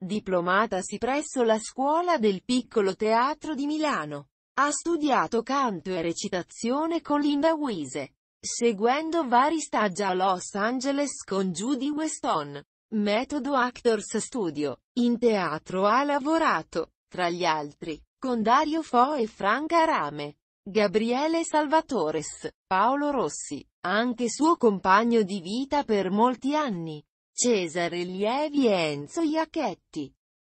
Diplomatasi presso la Scuola del Piccolo Teatro di Milano. Ha studiato canto e recitazione con Linda Wise, seguendo vari stage a Los Angeles con Judy Weston. Metodo Actors Studio. In teatro ha lavorato, tra gli altri, con Dario Fo e Franca Rame, Gabriele Salvatores, Paolo Rossi, anche suo compagno di vita per molti anni. Cesare Lievi e Enzo Iacchetti.